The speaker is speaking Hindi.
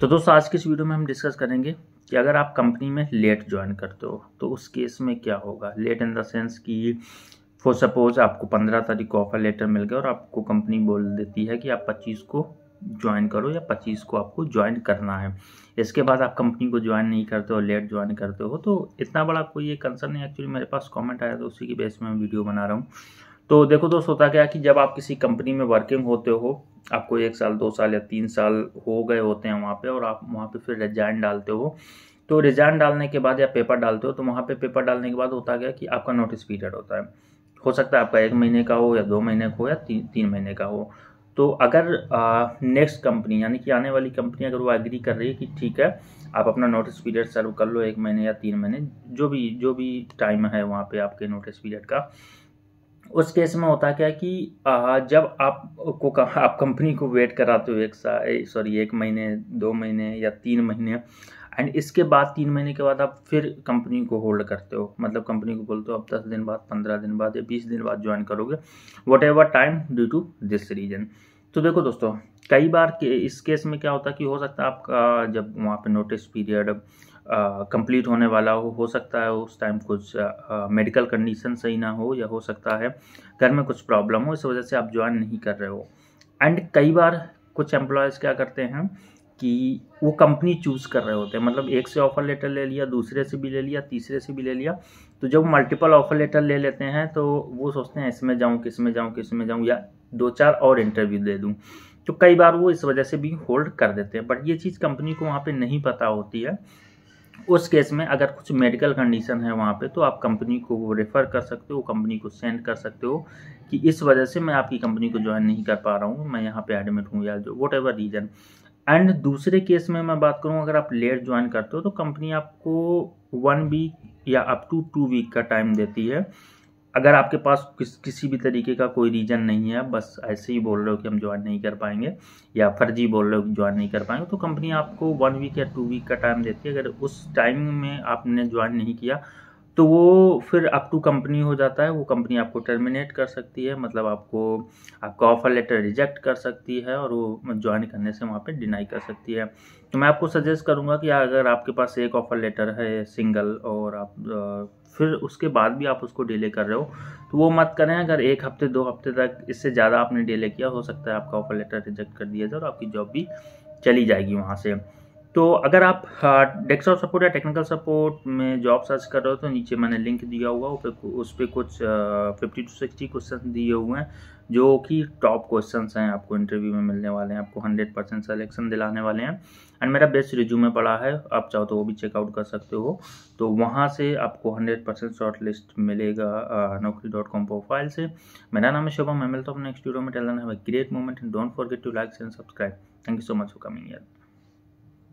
तो दोस्तों आज के इस वीडियो में हम डिस्कस करेंगे कि अगर आप कंपनी में लेट ज्वाइन करते हो तो उस केस में क्या होगा लेट इन देंस कि फॉर सपोज आपको पंद्रह तारीख को ऑफर लेटर मिल गया और आपको कंपनी बोल देती है कि आप पच्चीस को ज्वाइन करो या पच्चीस को आपको ज्वाइन करना है इसके बाद आप कंपनी को ज्वाइन नहीं करते हो लेट ज्वाइन करते हो तो इतना बड़ा कोई ये कंसर्न नहीं एक्चुअली मेरे पास कॉमेंट आया था उसी के बेस में मैं वीडियो बना रहा हूँ तो देखो दोस्त होता क्या कि जब आप किसी कंपनी में वर्किंग होते हो आपको एक साल दो साल या तीन साल हो गए होते हैं वहाँ पे और आप वहाँ पे फिर रिजाइन डालते हो तो रिजाइन डालने के बाद या पेपर डालते हो तो वहाँ पे पेपर डालने के बाद होता क्या कि आपका नोटिस पीरियड होता है हो सकता है आपका एक महीने का हो या दो महीने का हो या ती, तीन महीने का हो तो अगर नेक्स्ट कंपनी यानी कि आने वाली कंपनी अगर वो एग्री कर रही है कि ठीक है आप अपना नोटिस पीरियड सर्व कर लो एक महीने या तीन महीने जो भी जो भी टाइम है वहाँ पे आपके नोटिस पीरियड का उस केस में होता क्या कि जब आप को आप कंपनी को वेट कराते हो एक सॉरी एक महीने दो महीने या तीन महीने एंड इसके बाद तीन महीने के बाद आप फिर कंपनी को होल्ड करते हो मतलब कंपनी को बोलते हो आप दस दिन बाद पंद्रह दिन बाद या बीस दिन बाद ज्वाइन करोगे whatever time due to this reason तो देखो दोस्तों कई बार के इस केस में क्या होता है कि हो सकता है आपका जब वहाँ पे नोटिस पीरियड कंप्लीट होने वाला हो हो सकता है उस टाइम कुछ मेडिकल कंडीशन सही ना हो या हो सकता है घर में कुछ प्रॉब्लम हो इस वजह से आप ज्वाइन नहीं कर रहे हो एंड कई बार कुछ एम्प्लॉयज़ क्या करते हैं कि वो कंपनी चूज़ कर रहे होते हैं मतलब एक से ऑफ़र लेटर ले लिया दूसरे से भी ले लिया तीसरे से भी ले लिया तो जब मल्टीपल ऑफ़र लेटर ले लेते हैं तो वो सोचते हैं इसमें जाऊँ किस में जाऊँ किस में जाऊँ या दो चार और इंटरव्यू दे दूँ तो कई बार वो इस वजह से भी होल्ड कर देते हैं बट ये चीज़ कंपनी को वहाँ पे नहीं पता होती है उस केस में अगर कुछ मेडिकल कंडीशन है वहाँ पे तो आप कंपनी को रेफ़र कर सकते हो कंपनी को सेंड कर सकते हो कि इस वजह से मैं आपकी कंपनी को ज्वाइन नहीं कर पा रहा हूँ मैं यहाँ पे एडमिट हूँ या जो वट एवर रीज़न एंड दूसरे केस में मैं बात करूँ अगर आप लेट ज्वाइन करते हो तो कंपनी आपको वन वीक या अप टू टू वीक का टाइम देती है अगर आपके पास किस किसी भी तरीके का कोई रीज़न नहीं है बस ऐसे ही बोल रहे हो कि हम ज्वाइन नहीं कर पाएंगे या फर्जी बोल रहे हो कि ज्वाइन नहीं कर पाएंगे तो कंपनी आपको वन वीक या टू वीक का टाइम देती है अगर उस टाइम में आपने ज्वाइन नहीं किया तो वो फिर अप टू कंपनी हो जाता है वो कंपनी आपको टर्मिनेट कर सकती है मतलब आपको आपका ऑफ़र लेटर रिजेक्ट कर सकती है और वो ज्वाइन करने से वहाँ पे डिनाई कर सकती है तो मैं आपको सजेस्ट करूँगा कि अगर आपके पास एक ऑफ़र लेटर है सिंगल और आप फिर उसके बाद भी आप उसको डिले कर रहे हो तो वो मत करें अगर एक हफ्ते दो हफ्ते तक इससे ज़्यादा आपने डिले किया हो सकता है आपका ऑफ़र लेटर रिजेक्ट कर दिया जाए और आपकी जॉब भी चली जाएगी वहाँ से तो अगर आप डेस्कटॉप हाँ, सपोर्ट या टेक्निकल सपोर्ट में जॉब सर्च कर रहे हो तो नीचे मैंने लिंक दिया हुआ उस पर उस पर कुछ फिफ्टी टू सिक्सटी क्वेश्चन दिए हुए हैं जो कि टॉप क्वेश्चन हैं आपको इंटरव्यू में मिलने वाले हैं आपको हंड्रेड परसेंट सेलेक्शन दिलाने वाले हैं एंड मेरा बेस्ट रिज्यूमे पड़ा है आप चाहो तो वो भी चेकआउट कर सकते हो तो वहाँ से आपको हंड्रेड परसेंट शॉर्ट लिस्ट मिलेगा नौकरी डॉट कॉम प्रोफाइल से मेरा नाम है शुभम मैं मिलता हूँ नेक्स्ट वीडियो में टेलन है great moment and don't forget to like and subscribe thank you so much for coming यार